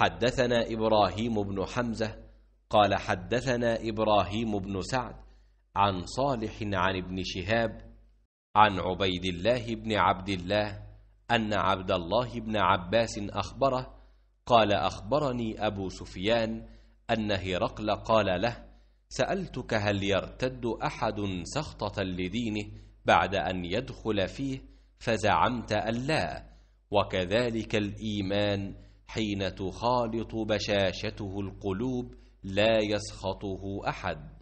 حدثنا إبراهيم بن حمزة قال حدثنا إبراهيم بن سعد عن صالح عن ابن شهاب عن عبيد الله بن عبد الله أن عبد الله بن عباس أخبره قال أخبرني أبو سفيان أن هرقل قال له سألتك هل يرتد أحد سخطة لدينه بعد أن يدخل فيه فزعمت أن لا وكذلك الإيمان حين تخالط بشاشته القلوب لا يسخطه احد